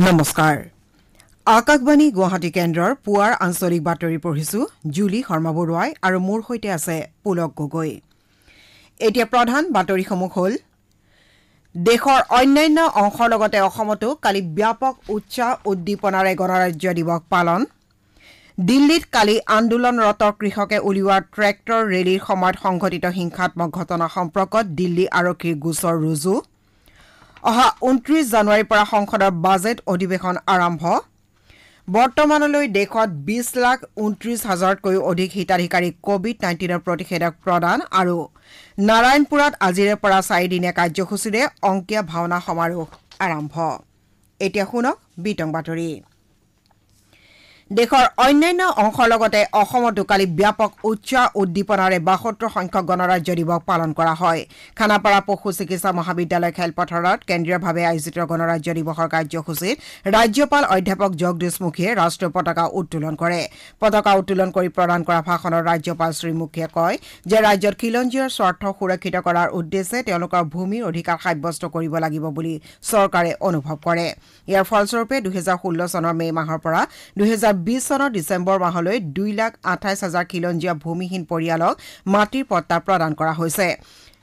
নমস্কাৰ আকাশবাণী গুৱাহাটী কেন্দ্ৰৰ পুৱাৰ আঞ্চলিক বাতৰি পঢ়িছো জুলি শৰ্মা বৰুৱাই আৰু মোৰ সৈতে আছে পুলক গগৈ এতিয়া প্ৰধান বাতৰিসমূহ হ'ল দেশৰ অন্যান্য অংশৰ লগতে অসমতো কালি ব্যাপক উৎসাহ উদ্দীপনাৰে গণৰাজ্য দিৱস পালন দিল্লীত কালি আন্দোলনৰত কৃষকে উলিওৱা ট্ৰেক্টৰ ৰেলীৰ সময়ত সংঘটিত হিংসাম্মক ঘটনা সম্পৰ্কত দিল্লী আৰক্ষীৰ গোচৰ ৰুজু অহা ঊনত্ৰিছ জানুৱাৰীৰ পৰা সংসদৰ বাজেট অধিৱেশন আৰম্ভ বৰ্তমানলৈ দেশত বিছ লাখ ঊনত্ৰিছ হাজাৰতকৈও অধিক হিতাধিকাৰী কোভিড নাইণ্টিনৰ প্ৰতিষেধক প্ৰদান আৰু নাৰায়ণপুৰত আজিৰে পৰা চাৰিদিনীয়া কাৰ্যসূচীৰে অংকীয়া ভাওনা সমাৰোহ আৰম্ভ এতিয়া শুনক বিতং বাতৰি দেশৰ অন্যান্য অংশৰ লগতে অসমতো কালি ব্যাপক উৎসাহ উদ্দীপনাৰে বাসত্তৰ সংখ্যক গণৰাজ্য দিৱস পালন কৰা হয় খানাপাৰা পশু চিকিৎসা মহাবিদ্যালয় খেলপথাৰত কেন্দ্ৰীয়ভাৱে আয়োজিত গণৰাজ্য দিৱসৰ কাৰ্যসূচীত ৰাজ্যপাল অধ্যাপক জগদীশ মুখীয়ে ৰাষ্ট্ৰীয় পতাকা উত্তোলন কৰে পতাকা উত্তোলন কৰি প্ৰদান কৰা ভাষণত ৰাজ্যপাল শ্ৰীমুখীয়ে কয় যে ৰাজ্যত খিলঞ্জীয়াৰ স্বাৰ্থ সুৰক্ষিত কৰাৰ উদ্দেশ্যে তেওঁলোকৰ ভূমিৰ অধিকাৰ সাব্যস্ত কৰিব লাগিব বুলি চৰকাৰে অনুভৱ কৰে ইয়াৰ ফলস্বৰূপে দুহেজাৰ ষোল্ল চনৰ মে' মাহৰ পৰা দুহেজাৰ বিশ চনৰ ডিচেম্বৰ মাহলৈ দুই লাখ আঠাইছ হাজাৰ খিলঞ্জীয়া ভূমিহীন পৰিয়ালক মাটিৰ পট্টা প্ৰদান কৰা হৈছে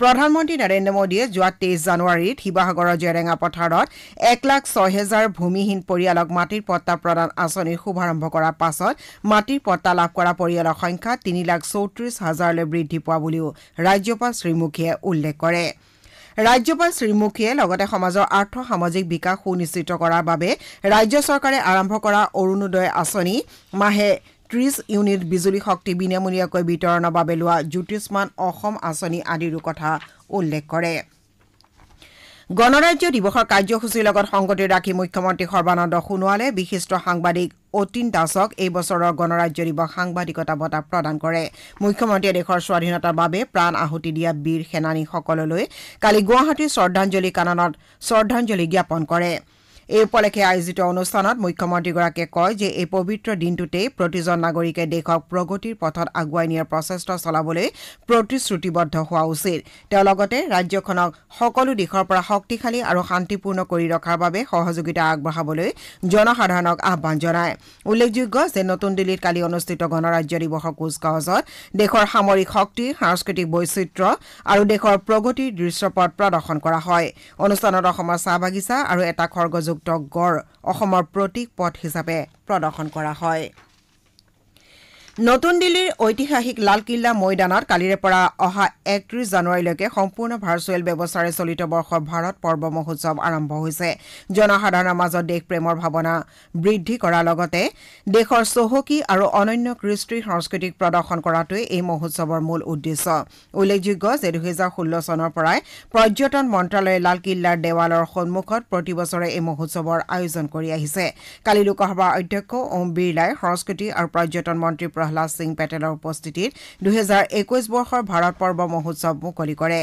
প্ৰধানমন্ত্ৰী নৰেন্দ্ৰ মোদীয়ে যোৱা তেইছ জানুৱাৰীত শিৱসাগৰৰ জেৰেঙা পথাৰত এক লাখ ছয় হেজাৰ ভূমিহীন পৰিয়ালক মাটিৰ পট্টা প্ৰদান আঁচনিৰ শুভাৰম্ভ কৰাৰ পাছত মাটিৰ পট্টা লাভ কৰা পৰিয়ালৰ সংখ্যা তিনি লাখ চৌত্ৰিছ হাজাৰলৈ বৃদ্ধি পোৱা বুলিও ৰাজ্যপাল শ্ৰীমুখীয়ে উল্লেখ কৰিছে ৰাজ্যপাল শ্ৰীমুখীয়ে লগতে সমাজৰ আৰ্থ সামাজিক বিকাশ সুনিশ্চিত কৰাৰ বাবে ৰাজ্য চৰকাৰে আৰম্ভ কৰা অৰুণোদয় আঁচনি মাহে ত্ৰিশ ইউনিট বিজুলী শক্তি বিনামূলীয়াকৈ বিতৰণৰ বাবে লোৱা জ্যোতিষ্মান অসম আঁচনি আদিৰো কথা উল্লেখ কৰিছে গণৰাজ্য দিৱসৰ কাৰ্যসূচীৰ লগত সংগতি ৰাখি মুখ্যমন্ত্ৰী সৰ্বানন্দ সোণোৱালে বিশিষ্ট সাংবাদিক অতীন দাসক এই বছৰৰ গণৰাজ্য দিৱস সাংবাদিকতা বঁটা প্ৰদান কৰে মুখ্যমন্ত্ৰীয়ে দেশৰ স্বাধীনতাৰ বাবে প্ৰাণ আহুতি দিয়া বীৰ সেনানীসকললৈ কালি গুৱাহাটীৰ শ্ৰদ্ধাঞ্জলি কাননত শ্ৰদ্ধাঞ্জলি জ্ঞাপন কৰিছে এই উপলক্ষে আয়োজিত অনুষ্ঠানত মুখ্যমন্ত্ৰীগৰাকীয়ে কয় যে এই পবিত্ৰ দিনটোতেই প্ৰতিজন নাগৰিকে দেশক প্ৰগতিৰ পথত আগুৱাই নিয়াৰ প্ৰচেষ্টা চলাবলৈ প্ৰতিশ্ৰুতিবদ্ধ হোৱা উচিত তেওঁ লগতে ৰাজ্যখনক সকলো দিশৰ পৰা শক্তিশালী আৰু শান্তিপূৰ্ণ কৰি ৰখাৰ বাবে সহযোগিতা আগবঢ়াবলৈ জনসাধাৰণক আহান জনায় উল্লেখযোগ্য যে নতুন দিল্লীত কালি অনুষ্ঠিত গণৰাজ্য দিৱসৰ কুচকাৱাজত দেশৰ সামৰিক শক্তি সাংস্কৃতিক বৈচিত্ৰ আৰু দেশৰ প্ৰগতিৰ দৃশ্যপট প্ৰদৰ্শন কৰা হয় অনুষ্ঠানত অসমৰ চাহ বাগিচা আৰু এটা খৰ্গযোগ গড় অসমৰ প্ৰতীক পথ হিচাপে প্ৰদৰ্শন কৰা হয় নতুন দিল্লীৰ ঐতিহাসিক লালকিল্লা ময়দানত কালিৰে পৰা অহা একত্ৰিশ জানুৱাৰীলৈকে সম্পূৰ্ণ ভাৰ্চুৱেল ব্যৱস্থাৰে চলিত বৰ্ষৰ ভাৰত পৰ্ব মহোৎসৱ আৰম্ভ হৈছে জনসাধাৰণৰ মাজত দেশপ্ৰেমৰ ভাৱনা বৃদ্ধি কৰাৰ লগতে দেশৰ চহকী আৰু অনন্য কৃষ্টি সংস্কৃতিক প্ৰদৰ্শন কৰাটোৱে এই মহোৎসৱৰ মূল উদ্দেশ্য উল্লেখযোগ্য যে দুহেজাৰ ষোল্ল চনৰ পৰাই পৰ্যটন মন্ত্ৰালয়ে লালকিল্লাৰ দেৱালৰ সন্মুখত প্ৰতি বছৰে এই মহোৎসৱৰ আয়োজন কৰি আহিছে কালি লোকসভাৰ অধ্যক্ষ ওম বিৰলাই সংস্কৃতি আৰু পৰ্যটন মন্ত্ৰী প্ৰহ্লাদ সিং পেটেলৰ উপস্থিতিত দুহেজাৰ একৈশ বৰ্ষৰ ভাৰত পৰ্ব মহোৎসৱ মুকলি কৰে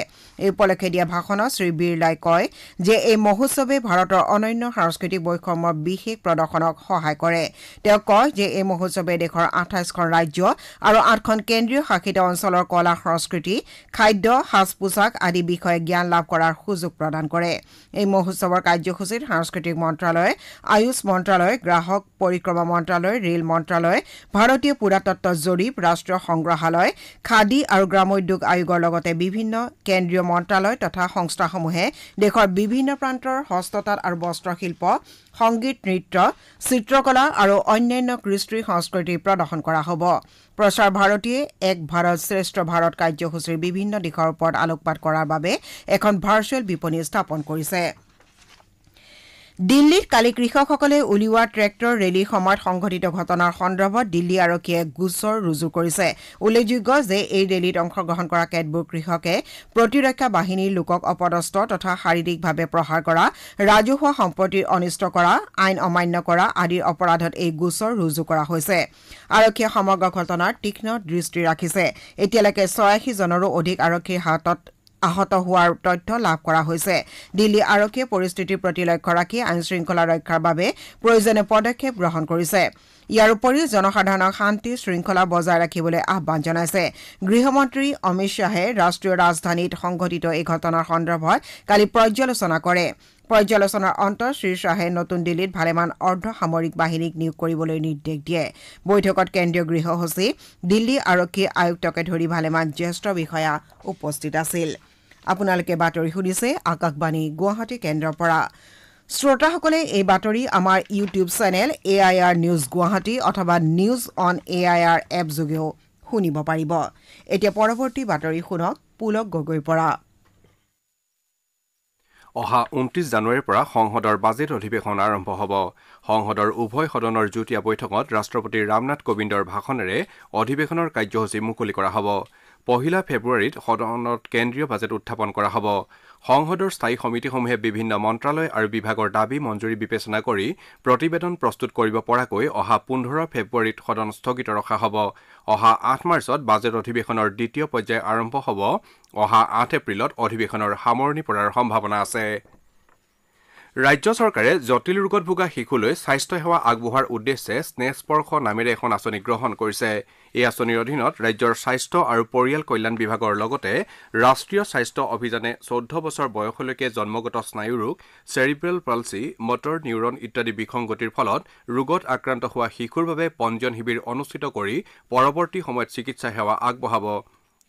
এই উপলক্ষে দিয়া ভাষণত শ্ৰীবিৰলাই কয় যে এই মহোৎসৱে ভাৰতৰ অনন্য সাংস্কৃতিক বৈষম্যৰ বিশেষ প্ৰদৰ্শনক সহায় কৰে তেওঁ কয় যে এই মহোৎসৱে দেশৰ আঠাইশখন ৰাজ্য আৰু আঠখন কেন্দ্ৰীয় শাসিত অঞ্চলৰ কলা সংস্কৃতি খাদ্য সাজ পোছাক আদি বিষয়ে জ্ঞান লাভ কৰাৰ সুযোগ প্ৰদান কৰে এই মহোৎসৱৰ কাৰ্যসূচীত সাংস্কৃতিক মন্ত্ৰালয় আয়ুষ মন্ত্ৰালয় গ্ৰাহক পৰিক্ৰমা মন্ত্ৰালয় ৰেল মন্ত্ৰালয় ভাৰতীয় পুৰাত প্ৰত্নতত্ব জৰীপ ৰাষ্ট্ৰীয় সংগ্ৰহালয় খাদী আৰু গ্ৰামোদ্যোগ আয়োগৰ লগতে বিভিন্ন কেন্দ্ৰীয় মন্ত্ৰালয় তথা সংস্থাসমূহে দেশৰ বিভিন্ন প্ৰান্তৰ হস্ততাঁত আৰু বস্ত্ৰশিল্প সংগীত নৃত্য চিত্ৰকলা আৰু অন্যান্য কৃষ্টি সংস্কৃতি প্ৰদৰ্শন কৰা হ'ব প্ৰচাৰ ভাৰতীয়ে এক ভাৰত শ্ৰেষ্ঠ ভাৰত কাৰ্যসূচীৰ বিভিন্ন দিশৰ ওপৰত আলোকপাত কৰাৰ বাবে এখন ভাৰ্চুৱেল বিপণী স্থাপন কৰিছে দিল্লীত কালি কৃষকসকলে উলিওৱা ট্ৰেক্টৰ ৰেলীৰ সময়ত সংঘটিত ঘটনাৰ সন্দৰ্ভত দিল্লী আৰক্ষীয়ে গোচৰ ৰুজু কৰিছে উল্লেখযোগ্য যে এই ৰেলীত অংশগ্ৰহণ কৰা কেতবোৰ কৃষকে প্ৰতিৰক্ষা বাহিনীৰ লোকক অপদস্থ তথা শাৰীৰিকভাৱে প্ৰহাৰ কৰা ৰাজহুৱা সম্পত্তিৰ অনিষ্ট কৰা আইন অমান্য কৰা আদিৰ অপৰাধত এই গোচৰ ৰুজু কৰা হৈছে আৰক্ষীয়ে সমগ্ৰ ঘটনাৰ তীক্ষ্ণ দৃষ্টি ৰাখিছে এতিয়ালৈকে ছয়াশীজনৰো অধিক আৰক্ষীৰ হাতত আহত হোৱাৰ তথ্য লাভ কৰা হৈছে দিল্লী আৰক্ষীয়ে পৰিস্থিতিৰ প্ৰতি লক্ষ্য ৰাখি আইন শৃংখলা ৰক্ষাৰ বাবে প্ৰয়োজনীয় পদক্ষেপ গ্ৰহণ কৰিছে ইয়াৰ উপৰিও জনসাধাৰণক শান্তি শৃংখলা বজাই ৰাখিবলৈ আহান জনাইছে গৃহমন্ত্ৰী অমিত শ্বাহে ৰাষ্ট্ৰীয় ৰাজধানীত সংঘটিত এই ঘটনাৰ সন্দৰ্ভত কালি পৰ্যালোচনা কৰিছে পৰ্যালোচনাৰ অন্তত শ্ৰীশ্বাহে নতুন দিল্লীত ভালেমান অৰ্ধ সামৰিক বাহিনীক নিয়োগ কৰিবলৈ নিৰ্দেশ দিয়ে বৈঠকত কেন্দ্ৰীয় গৃহ সচিব দিল্লী আৰক্ষী আয়ুক্তকে ধৰি ভালেমান জ্যেষ্ঠ বিষয়া উপস্থিত আছিল আপোনালোকে বাতৰি শুনিছে আকাশবাণী গুৱাহাটী কেন্দ্ৰৰ পৰা শ্ৰোতাসকলে এই বাতৰি আমাৰ YouTube channel A I R news Guwahati অথবা news on A I R এপযোগেও শুনিব পাৰিব এতিয়া পৰৱৰ্তী বাতৰি শুনক পুলক গগৈৰ পৰা অহা ঊনত্ৰিছ জানুৱাৰীৰ পৰা সংসদৰ বাজেট অধিৱেশন আৰম্ভ হ'ব সংসদৰ উভয় সদনৰ যুটীয়া বৈঠকত ৰাষ্ট্ৰপতি ৰামনাথ কোবিন্দৰ ভাষণেৰে অধিৱেশনৰ কাৰ্যসূচী মুকলি কৰা হ'ব পহিলা ফেব্ৰুৱাৰীত সদনত কেন্দ্ৰীয় বাজেট উত্থাপন কৰা হ'ব সংসদৰ স্থায়ী সমিতিসমূহে বিভিন্ন মন্ত্ৰালয় আৰু বিভাগৰ দাবী মঞ্জুৰি বিবেচনা কৰি প্ৰতিবেদন প্ৰস্তুত কৰিব পৰাকৈ অহা পোন্ধৰ ফেব্ৰুৱাৰীত সদন স্থগিত ৰখা হ'ব অহা আঠ মাৰ্চত বাজেট অধিৱেশনৰ দ্বিতীয় পৰ্যায় আৰম্ভ হ'ব অহা আঠ এপ্ৰিলত অধিৱেশনৰ সামৰণি পৰাৰ সম্ভাৱনা আছে ৰাজ্য চৰকাৰে জটিল ৰোগত ভোগা শিশুলৈ স্বাস্থ্যসেৱা আগবঢ়োৱাৰ উদ্দেশ্যে স্নেহস্পৰ্শ নামেৰে এখন আঁচনি গ্ৰহণ কৰিছে এই আঁচনিৰ অধীনত ৰাজ্যৰ স্বাস্থ্য আৰু পৰিয়াল কল্যাণ বিভাগৰ লগতে ৰাষ্ট্ৰীয় স্বাস্থ্য অভিযানে চৈধ্য বছৰ বয়সলৈকে জন্মগত স্নায়ুৰোগ চেৰিব্ৰেল পালচি মটৰ নিউৰন ইত্যাদি বিসংগতিৰ ফলত ৰোগত আক্ৰান্ত হোৱা শিশুৰ বাবে পঞ্জীয়ন শিবিৰ অনুষ্ঠিত কৰি পৰৱৰ্তী সময়ত চিকিৎসা সেৱা আগবঢ়াব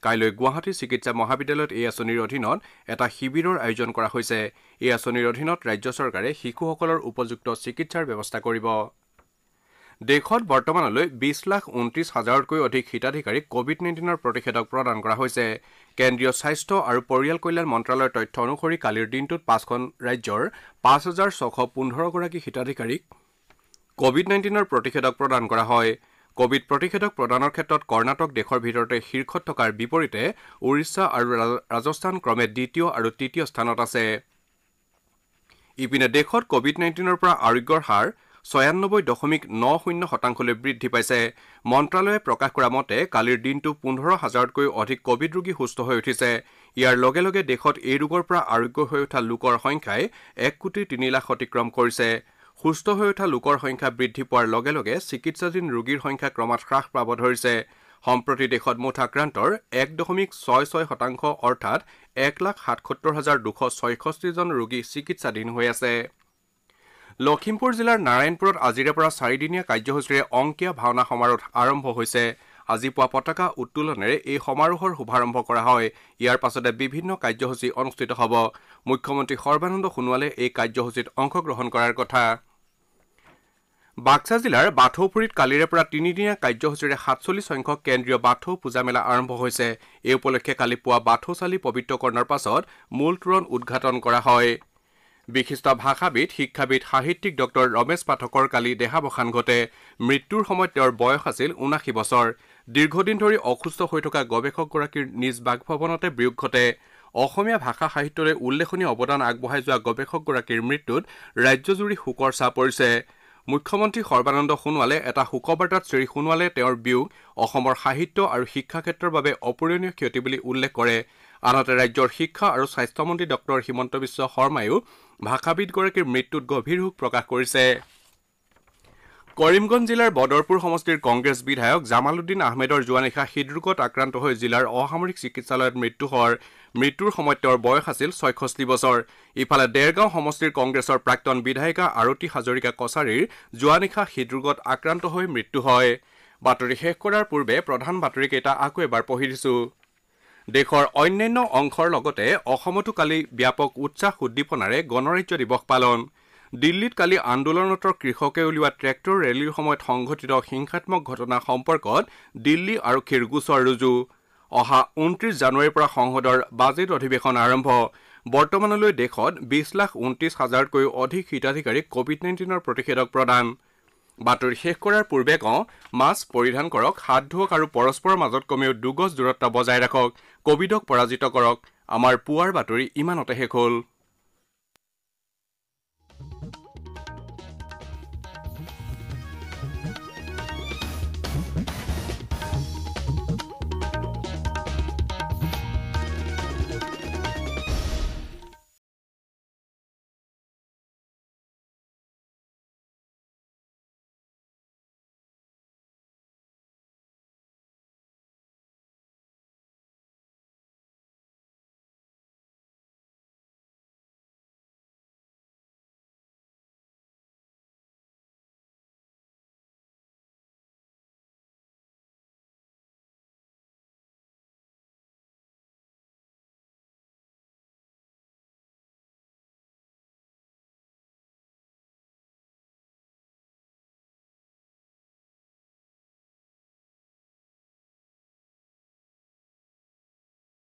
কাইলৈ গুৱাহাটী চিকিৎসা মহাবিদ্যালয়ত এই আঁচনিৰ অধীনত এটা শিবিৰৰ আয়োজন কৰা হৈছে এই আঁচনিৰ অধীনত ৰাজ্য চৰকাৰে শিশুসকলৰ উপযুক্ত চিকিৎসাৰ ব্যৱস্থা কৰিব দেশত বৰ্তমানলৈ বিছ লাখ ঊনত্ৰিছ হাজাৰতকৈ অধিক হিতাধিকাৰীক কোভিড নাইণ্টিনৰ প্ৰতিষেধক প্ৰদান কৰা হৈছে কেন্দ্ৰীয় স্বাস্থ্য আৰু পৰিয়াল কল্যাণ মন্ত্ৰালয়ৰ তথ্য অনুসৰি কালিৰ দিনটোত পাঁচখন ৰাজ্যৰ পাঁচ হাজাৰ ছশ পোন্ধৰগৰাকী হিতাধিকাৰীক কোভিড নাইণ্টিনৰ প্ৰতিষেধক প্ৰদান কৰা হয় কোভিড প্ৰতিষেধক প্ৰদানৰ ক্ষেত্ৰত কৰ্ণাটক দেশৰ ভিতৰতে শীৰ্ষত থকাৰ বিপৰীতে ওড়িশা আৰু ৰাজস্থান ক্ৰমে দ্বিতীয় আৰু তৃতীয় স্থানত আছে ইপিনে দেশত কোভিড নাইণ্টিনৰ পৰা আৰোগ্যৰ হাৰ ছয়ান্নব্বৈ দশমিক ন শূন্য শতাংশলৈ বৃদ্ধি পাইছে মন্ত্ৰালয়ে প্ৰকাশ কৰা মতে কালিৰ দিনটো পোন্ধৰ হাজাৰতকৈও অধিক কোভিড ৰোগী সুস্থ হৈ উঠিছে ইয়াৰ লগে লগে দেশত এই ৰোগৰ পৰা আৰোগ্য হৈ উঠা লোকৰ সংখ্যাই এক কোটি তিনি লাখ অতিক্ৰম কৰিছে সুস্থ হৈ উঠা লোকৰ সংখ্যা বৃদ্ধি পোৱাৰ লগে লগে চিকিৎসাধীন ৰোগীৰ সংখ্যা ক্ৰমাৎ হ্ৰাস পাব ধৰিছে সম্প্ৰতি দেশত মুঠ আক্ৰান্তৰ এক দশমিক ছয় ছয় শতাংশ অৰ্থাৎ এক লাখ সাতসত্তৰ হাজাৰ দুশ ছয়ষষ্ঠিজন ৰোগী চিকিৎসাধীন হৈ আছে লখিমপুৰ জিলাৰ নাৰায়ণপুৰত আজিৰে পৰা চাৰিদিনীয়া কাৰ্যসূচীৰে অংকীয়া ভাওনা সমাৰোহ আৰম্ভ হৈছে আজি পুৱা পতাকা উত্তোলনেৰে এই সমাৰোহৰ শুভাৰম্ভ কৰা হয় ইয়াৰ পাছতে বিভিন্ন কাৰ্যসূচী অনুষ্ঠিত হ'ব মুখ্যমন্ত্ৰী সৰ্বানন্দ সোণোৱালে এই কাৰ্যসূচীত অংশগ্ৰহণ কৰাৰ কথা বাক্সা জিলাৰ বাথৌপুৰীত কালিৰে পৰা তিনিদিনীয়া কাৰ্যসূচীৰে সাতচল্লিছ সংখ্যক কেন্দ্ৰীয় বাথৌ পূজা মেলা আৰম্ভ হৈছে এই উপলক্ষে কালি পুৱা বাথৌচালি পবিত্ৰকৰণৰ পাছত মূল তোৰণ উদঘাটন কৰা হয় বিশিষ্ট ভাষাবিদ শিক্ষাবিদ সাহিত্যিক ডঃ ৰমেশ পাঠকৰ কালি দেহাৱসান ঘটে মৃত্যুৰ সময়ত তেওঁৰ বয়স আছিল ঊনাশী বছৰ দীৰ্ঘদিন ধৰি অসুস্থ হৈ থকা গৱেষকগৰাকীৰ নিজ বাসভৱনতে বিয়োগ ঘটে অসমীয়া ভাষা সাহিত্যলৈ উল্লেখনীয় অৱদান আগবঢ়াই যোৱা গৱেষকগৰাকীৰ মৃত্যুত ৰাজ্যজুৰি শোকৰ চাহ পৰিছে মুখ্যমন্ত্ৰী সৰ্বানন্দ সোণোৱালে এটা শোকবাৰ্তাত শ্ৰীসোণোৱালে তেওঁৰ বিয়োগ অসমৰ সাহিত্য আৰু শিক্ষা ক্ষেত্ৰৰ বাবে অপূৰণীয় ক্ষতি বুলি উল্লেখ কৰে আনহাতে ৰাজ্যৰ শিক্ষা আৰু স্বাস্থ্যমন্ত্ৰী ডঃ হিমন্ত বিশ্ব শৰ্মায়ো ভাষাবিদগৰাকীৰ মৃত্যুত গভীৰ শোক প্ৰকাশ কৰিছে কৰিমগঞ্জ জিলাৰ বদৰপুৰ সমষ্টিৰ কংগ্ৰেছ বিধায়ক জামালুদ্দিন আহমেদৰ যোৱা নিশা হৃদৰোগত আক্ৰান্ত হৈ জিলাৰ অসামৰিক চিকিৎসালয়ত মৃত্যু হোৱাৰ মৃত্যুৰ সময়ত তেওঁৰ বয়স আছিল ছয়ষষ্ঠি বছৰ ইফালে ডেৰগাঁও সমষ্টিৰ কংগ্ৰেছৰ প্ৰাক্তন বিধায়িকা আৰতি হাজৰিকা কছাৰীৰ যোৱা নিশা হৃদৰোগত আক্ৰান্ত হৈ মৃত্যু হয় বাতৰি শেষ কৰাৰ পূৰ্বে প্ৰধান বাতৰিকেইটা আকৌ এবাৰ পঢ়ি দিছো দেশৰ অন্যান্য অংশৰ লগতে অসমতো কালি ব্যাপক উৎসাহ উদ্দীপনাৰে গণৰাজ্য দিৱস পালন দিল্লীত কালি আন্দোলনৰত কৃষকে উলিওৱা ট্ৰেক্টৰ ৰেলীৰ সময়ত সংঘটিত হিংসাম্মক ঘটনা সম্পৰ্কত দিল্লী আৰক্ষীৰ গোচৰ ৰুজু অহা ঊনত্ৰিছ জানুৱাৰীৰ পৰা সংসদৰ বাজেট অধিৱেশন আৰম্ভ বৰ্তমানলৈ দেশত বিশ লাখ ঊনত্ৰিছ হাজাৰতকৈও অধিক হিতাধিকাৰীক কোভিড নাইণ্টিনৰ প্ৰতিষেধক প্ৰদান বাতৰি শেষ কৰাৰ পূৰ্বে কওঁ মাস্ক পৰিধান কৰক হাত ধোৱক আৰু পৰস্পৰৰ মাজত কমেও দুগজ দূৰত্ব বজাই ৰাখক কোভিডক পৰাজিত কৰক আমাৰ পুৱাৰ বাতৰি ইমানতে শেষ হ'ল